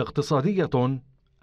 اقتصادية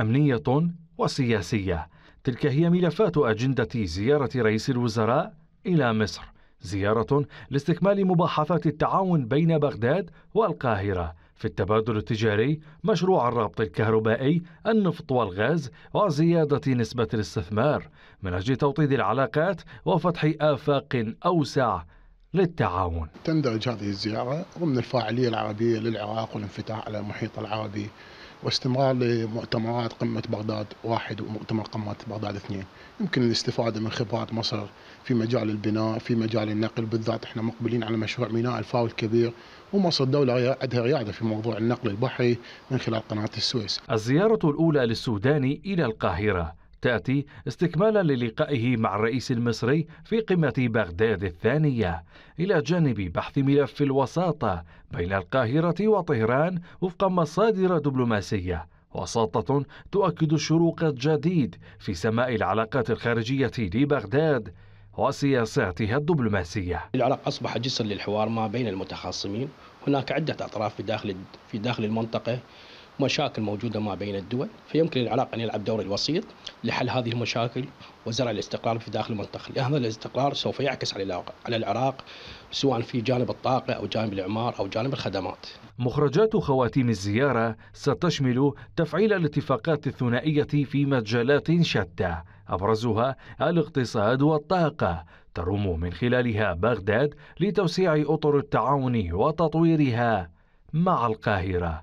أمنية وسياسية تلك هي ملفات أجندة زيارة رئيس الوزراء إلى مصر زيارة لاستكمال مباحثات التعاون بين بغداد والقاهرة في التبادل التجاري مشروع الرابط الكهربائي النفط والغاز وزيادة نسبة الاستثمار من أجل توطيد العلاقات وفتح آفاق أوسع للتعاون تندرج هذه الزيارة ضمن الفاعلية العربية للعراق والانفتاح على المحيط العربي واستمرار لمؤتمرات قمة بغداد واحد ومؤتمر قمة بغداد اثنين يمكن الاستفادة من خبرات مصر في مجال البناء في مجال النقل بالذات احنا مقبلين على مشروع ميناء الفاو الكبير ومصر دولة عندها ريادة في موضوع النقل البحري من خلال قناة السويس الزيارة الأولى للسوداني إلى القاهرة تأتي استكمالا للقائه مع الرئيس المصري في قمة بغداد الثانية إلى جانب بحث ملف الوساطة بين القاهرة وطهران وفق مصادر دبلوماسية وساطة تؤكد شروق جديد في سماء العلاقات الخارجية لبغداد وسياساتها الدبلوماسية العراق أصبح جسر للحوار ما بين المتخاصمين هناك عدة أطراف في داخل, في داخل المنطقة مشاكل موجودة ما بين الدول فيمكن للعراق أن يلعب دور الوسيط لحل هذه المشاكل وزرع الاستقرار في داخل المنطقة هذا الاستقرار سوف يعكس على على العراق سواء في جانب الطاقة أو جانب الإعمار أو جانب الخدمات مخرجات خواتيم الزيارة ستشمل تفعيل الاتفاقات الثنائية في مجالات شتى أبرزها الاقتصاد والطاقة ترم من خلالها بغداد لتوسيع أطر التعاون وتطويرها مع القاهرة